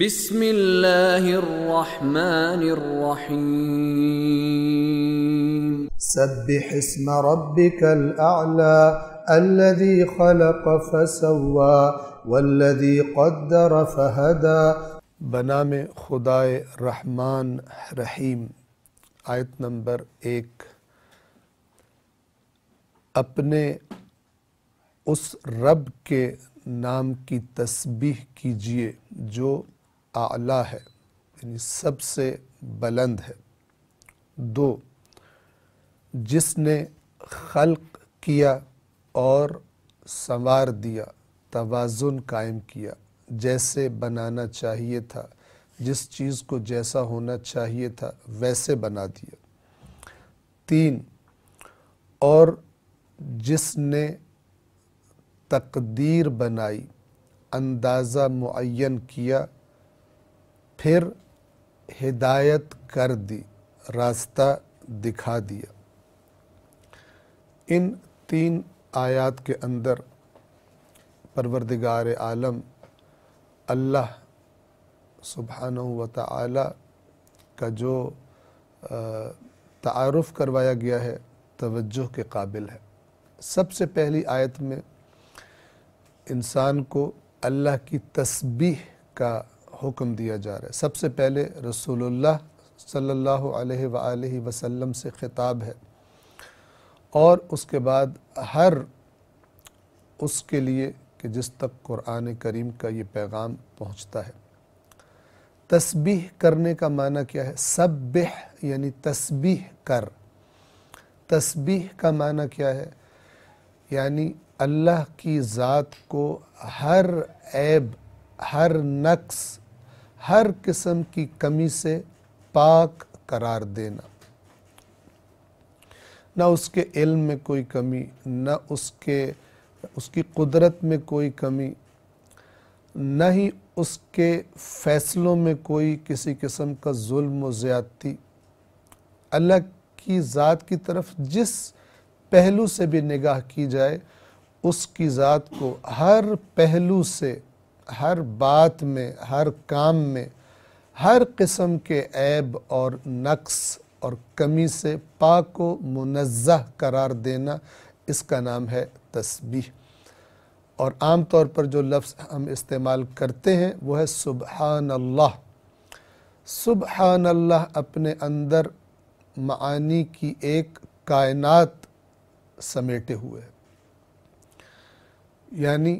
بسم اللہ الرحمن الرحیم سبح اسم ربک الاعلى الذي خلق فسوى والذي قدر فهدى بنام خدا رحمان رحیم آیت نمبر ایک اپنے اس رب کے نام کی تسبیح کیجئے جو اعلیٰ ہے یعنی سب سے بلند ہے دو جس نے خلق کیا اور سنوار دیا توازن قائم کیا جیسے بنانا چاہیے تھا جس چیز کو جیسا ہونا چاہیے تھا ویسے بنا دیا تین اور جس نے تقدیر بنائی اندازہ معین کیا پھر ہدایت کر دی راستہ دکھا دیا ان تین آیات کے اندر پروردگار عالم اللہ سبحانہ و تعالی کا جو تعارف کروایا گیا ہے توجہ کے قابل ہے سب سے پہلی آیت میں انسان کو اللہ کی تسبیح کا حکم دیا جا رہا ہے سب سے پہلے رسول اللہ صلی اللہ علیہ وآلہ وسلم سے خطاب ہے اور اس کے بعد ہر اس کے لیے کہ جس تک قرآن کریم کا یہ پیغام پہنچتا ہے تسبیح کرنے کا معنی کیا ہے سبح یعنی تسبیح کر تسبیح کا معنی کیا ہے یعنی اللہ کی ذات کو ہر عیب ہر نقص ہر قسم کی کمی سے پاک قرار دینا نہ اس کے علم میں کوئی کمی نہ اس کے اس کی قدرت میں کوئی کمی نہ ہی اس کے فیصلوں میں کوئی کسی قسم کا ظلم و زیادتی اللہ کی ذات کی طرف جس پہلو سے بھی نگاہ کی جائے اس کی ذات کو ہر پہلو سے ہر بات میں ہر کام میں ہر قسم کے عیب اور نقص اور کمی سے پاک و منزہ قرار دینا اس کا نام ہے تسبیح اور عام طور پر جو لفظ ہم استعمال کرتے ہیں وہ ہے سبحان اللہ سبحان اللہ اپنے اندر معانی کی ایک کائنات سمیٹے ہوئے یعنی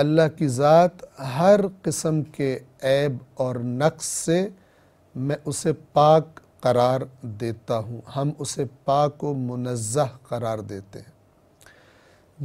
اللہ کی ذات ہر قسم کے عیب اور نقص سے میں اسے پاک قرار دیتا ہوں ہم اسے پاک و منزہ قرار دیتے ہیں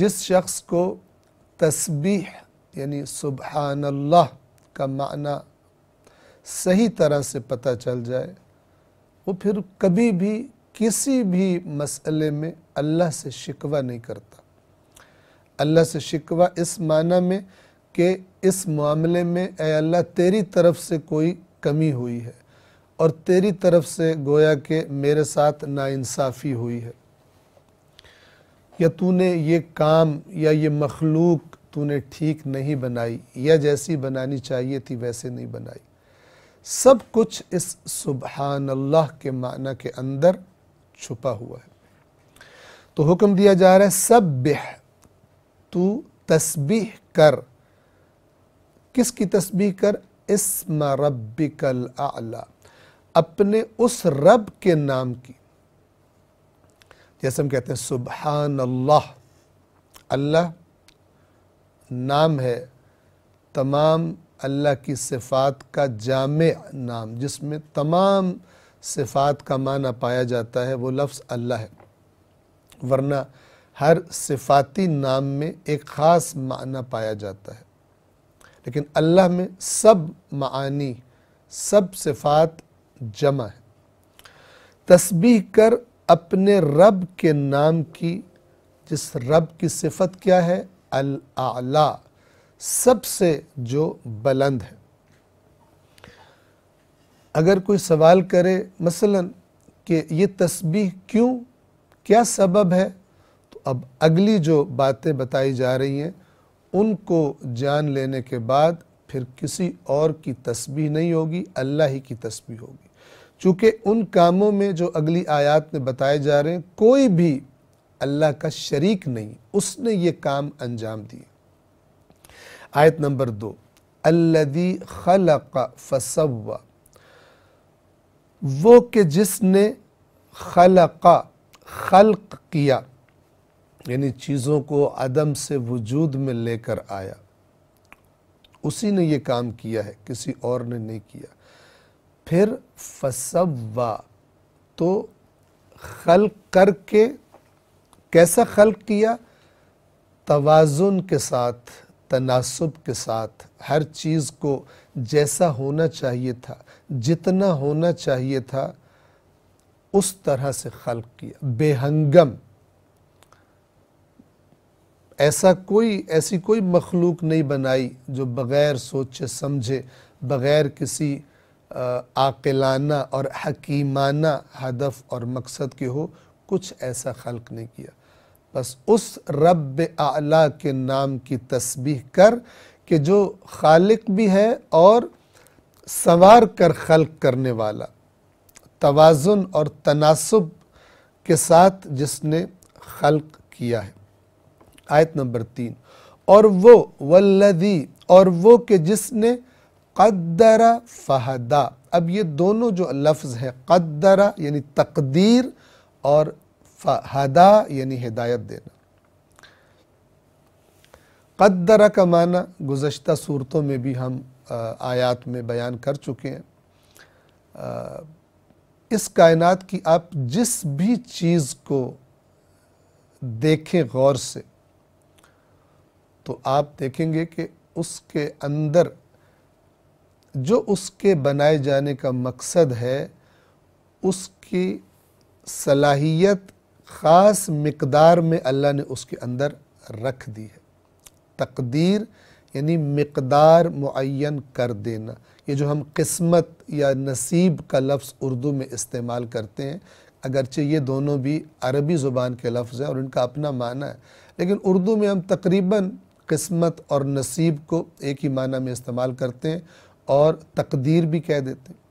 جس شخص کو تسبیح یعنی سبحان اللہ کا معنی صحیح طرح سے پتہ چل جائے وہ پھر کبھی بھی کسی بھی مسئلے میں اللہ سے شکوہ نہیں کرتا اللہ سے شکوہ اس معنی میں کہ اس معاملے میں اے اللہ تیری طرف سے کوئی کمی ہوئی ہے اور تیری طرف سے گویا کہ میرے ساتھ ناانصافی ہوئی ہے یا تو نے یہ کام یا یہ مخلوق تو نے ٹھیک نہیں بنائی یا جیسی بنانی چاہیے تھی ویسے نہیں بنائی سب کچھ اس سبحان اللہ کے معنی کے اندر چھپا ہوا ہے تو حکم دیا جا رہا ہے سب بح تو تسبیح کر کس کی تسبیح کر اسم ربک الاعلی اپنے اس رب کے نام کی جیسے ہم کہتے ہیں سبحان اللہ اللہ نام ہے تمام اللہ کی صفات کا جامع نام جس میں تمام صفات کا معنی پایا جاتا ہے وہ لفظ اللہ ہے ورنہ ہر صفاتی نام میں ایک خاص معنی پایا جاتا ہے لیکن اللہ میں سب معانی سب صفات جمع ہے تسبیح کر اپنے رب کے نام کی جس رب کی صفت کیا ہے الاعلا سب سے جو بلند ہے اگر کوئی سوال کرے مثلا کہ یہ تسبیح کیوں کیا سبب ہے اب اگلی جو باتیں بتائی جا رہی ہیں ان کو جان لینے کے بعد پھر کسی اور کی تسبیح نہیں ہوگی اللہ ہی کی تسبیح ہوگی چونکہ ان کاموں میں جو اگلی آیات میں بتائے جا رہے ہیں کوئی بھی اللہ کا شریک نہیں اس نے یہ کام انجام دیے آیت نمبر دو الَّذِي خَلَقَ فَسَوَّ وہ کہ جس نے خل خلق کیا یعنی چیزوں کو عدم سے وجود میں لے کر آیا اسی نے یہ کام کیا ہے کسی اور نے نہیں کیا پھر فسوا تو خلق کر کے کیسا خلق کیا توازن کے ساتھ تناسب کے ساتھ ہر چیز کو جیسا ہونا چاہیے تھا جتنا ہونا چاہیے تھا اس طرح سے خلق کیا بے ہنگم ایسا کوئی ایسی کوئی مخلوق نہیں بنائی جو بغیر سوچے سمجھے بغیر کسی عاقلانہ اور حکیمانہ ہدف اور مقصد کے ہو کچھ ایسا خلق نہیں کیا بس اس رب اعلیٰ کے نام کی تسبیح کر کہ جو خالق بھی ہے اور سنوار کر خلق کرنے والا توازن اور تناسب کے ساتھ جس نے خلق کیا ہے آیت نمبر تین اور وہ والذی اور وہ کہ جس نے قدر فہدا اب یہ دونوں جو لفظ ہے قدر یعنی تقدیر اور فہدا یعنی ہدایت دینا قدر کا معنی گزشتہ صورتوں میں بھی ہم آیات میں بیان کر چکے ہیں اس کائنات کی آپ جس بھی چیز کو دیکھیں غور سے تو آپ دیکھیں گے کہ اس کے اندر جو اس کے بنائے جانے کا مقصد ہے اس کی صلاحیت خاص مقدار میں اللہ نے اس کے اندر رکھ دی ہے تقدیر یعنی مقدار معین کر دینا یہ جو ہم قسمت یا نصیب کا لفظ اردو میں استعمال کرتے ہیں اگرچہ یہ دونوں بھی عربی زبان کے لفظ ہیں اور ان کا اپنا معنی ہے لیکن اردو میں ہم تقریباً قسمت اور نصیب کو ایک ہی معنی میں استعمال کرتے ہیں اور تقدیر بھی کہہ دیتے ہیں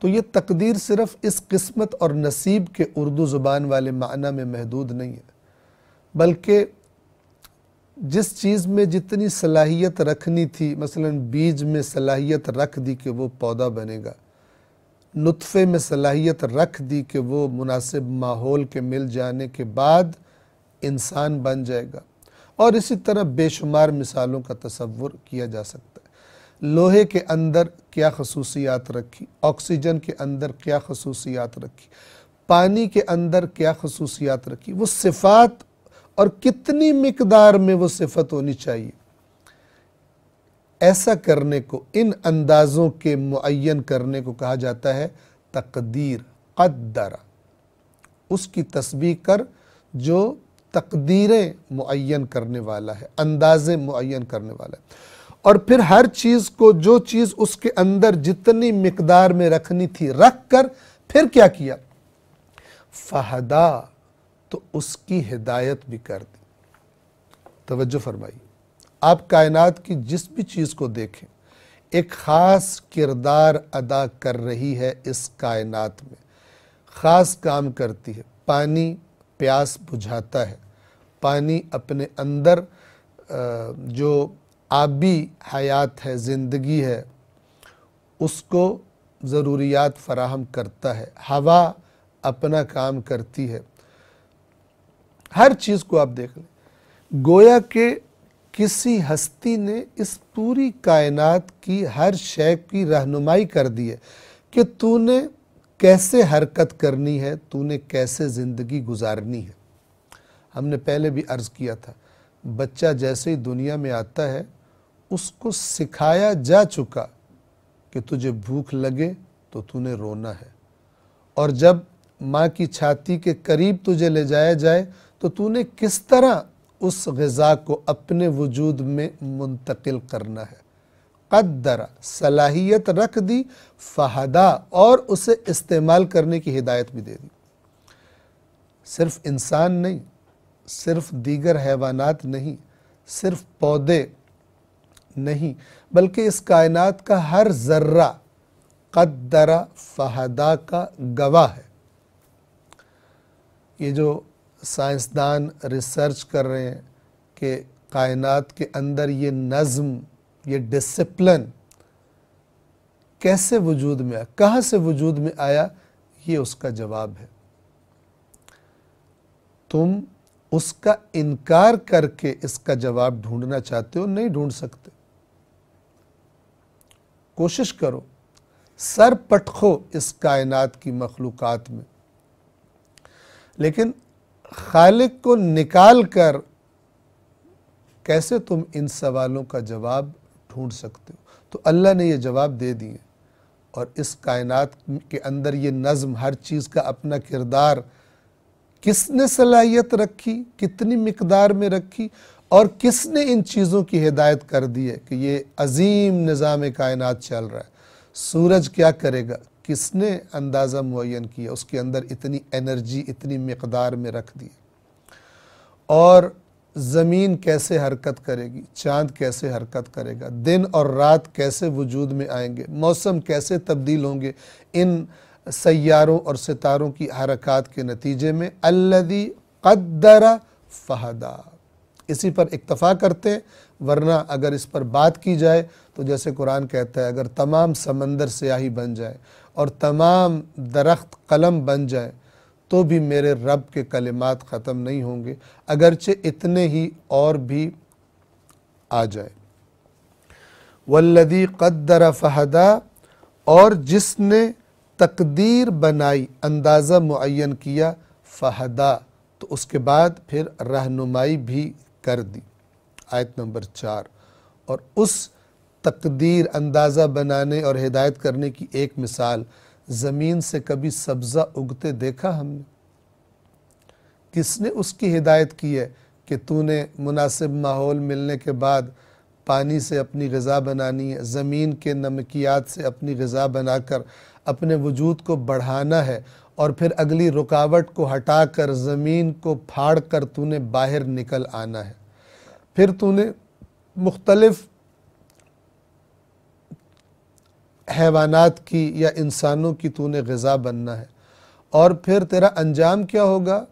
تو یہ تقدیر صرف اس قسمت اور نصیب کے اردو زبان والے معنی میں محدود نہیں ہے بلکہ جس چیز میں جتنی صلاحیت رکھنی تھی مثلا بیج میں صلاحیت رکھ دی کہ وہ پودا بنے گا نطفے میں صلاحیت رکھ دی کہ وہ مناسب ماحول کے مل جانے کے بعد انسان بن جائے گا اور اسی طرح بے شمار مثالوں کا تصور کیا جا سکتا ہے لوہے کے اندر کیا خصوصیات رکھی آکسیجن کے اندر کیا خصوصیات رکھی پانی کے اندر کیا خصوصیات رکھی وہ صفات اور کتنی مقدار میں وہ صفت ہونی چاہیے ایسا کرنے کو ان اندازوں کے معین کرنے کو کہا جاتا ہے تقدیر قدر اس کی تسبیح کر جو تقدیریں معین کرنے والا ہے اندازے معین کرنے والا ہے اور پھر ہر چیز کو جو چیز اس کے اندر جتنی مقدار میں رکھنی تھی رکھ کر پھر کیا کیا فہدا تو اس کی ہدایت بھی کر دی توجہ فرمائی آپ کائنات کی جس بھی چیز کو دیکھیں ایک خاص کردار ادا کر رہی ہے اس کائنات میں خاص کام کرتی ہے پانی پیاس بجھاتا ہے پانی اپنے اندر جو آبی حیات ہے زندگی ہے اس کو ضروریات فراہم کرتا ہے ہوا اپنا کام کرتی ہے ہر چیز کو آپ دیکھ لیں گویا کہ کسی ہستی نے اس پوری کائنات کی ہر شے کی رہنمائی کر دی ہے کہ تو نے کیسے حرکت کرنی ہے تو نے کیسے زندگی گزارنی ہے ہم نے پہلے بھی عرض کیا تھا بچہ جیسے ہی دنیا میں آتا ہے اس کو سکھایا جا چکا کہ تجھے بھوک لگے تو نے رونا ہے اور جب ماں کی چھاتی کے قریب تجھے لے جایا جائے تو نے کس طرح اس غذا کو اپنے وجود میں منتقل کرنا ہے قدر صلاحیت رکھ دی فہدا اور اسے استعمال کرنے کی ہدایت بھی دے دی صرف انسان نہیں صرف دیگر حیوانات نہیں صرف پودے نہیں بلکہ اس کائنات کا ہر ذرہ قدر فہدا کا گواہ ہے یہ جو سائنسدان ریسرچ کر رہے ہیں کہ کائنات کے اندر یہ نظم یہ ڈسپلن کیسے وجود میں آیا کہاں سے وجود میں آیا یہ اس کا جواب ہے تم اس کا انکار کر کے اس کا جواب ڈھونڈنا چاہتے ہو نہیں ڈھونڈ سکتے کوشش کرو سر پٹھو اس کائنات کی مخلوقات میں لیکن خالق کو نکال کر کیسے تم ان سوالوں کا جواب ڈھونڈ سکتے ہو تو اللہ نے یہ جواب دے دیے اور اس کائنات کے اندر یہ نظم ہر چیز کا اپنا کردار کس نے صلاحیت رکھی کتنی مقدار میں رکھی اور کس نے ان چیزوں کی ہدایت کر دی ہے کہ یہ عظیم نظام کائنات چل رہا ہے سورج کیا کرے گا کس نے اندازہ معین کیا اس کے اندر اتنی انرجی اتنی مقدار میں رکھ دی اور زمین کیسے حرکت کرے گی چاند کیسے حرکت کرے گا دن اور رات کیسے وجود میں آئیں گے موسم کیسے تبدیل ہوں گے ان سیاروں اور ستاروں کی حرکات کے نتیجے میں اللذی قدر فہدا اسی پر اکتفا کرتے ہیں ورنہ اگر اس پر بات کی جائے تو جیسے قرآن کہتا ہے اگر تمام سمندر سیاہی بن جائے اور تمام درخت قلم بن جائیں تو بھی میرے رب کے کلمات ختم نہیں ہوں گے اگرچہ اتنے ہی اور بھی آ جائے والذی قدر فہدا اور جس نے تقدیر بنائی اندازہ معین کیا فہدا تو اس کے بعد پھر رہنمائی بھی کر دی آیت نمبر چار اور اس تقدیر اندازہ بنانے اور ہدایت کرنے کی ایک مثال زمین سے کبھی سبزہ اگتے دیکھا ہم نے کس نے اس کی ہدایت کی ہے کہ تو نے مناسب ماحول ملنے کے بعد پانی سے اپنی غذا بنانی ہے زمین کے نمکیات سے اپنی غذا بنا کر اپنے وجود کو بڑھانا ہے اور پھر اگلی رکاوٹ کو ہٹا کر زمین کو پھاڑ کر تو باہر نکل آنا ہے پھر تو نے مختلف حیوانات کی یا انسانوں کی تو نے غذا بننا ہے اور پھر تیرا انجام کیا ہوگا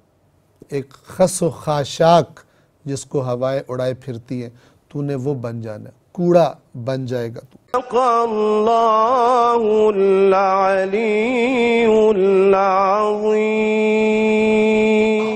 ایک خس و خاشاک جس کو ہوائیں اڑائے پھرتی ہیں تو نے وہ بن جانا کوڑا بن جائے گا تو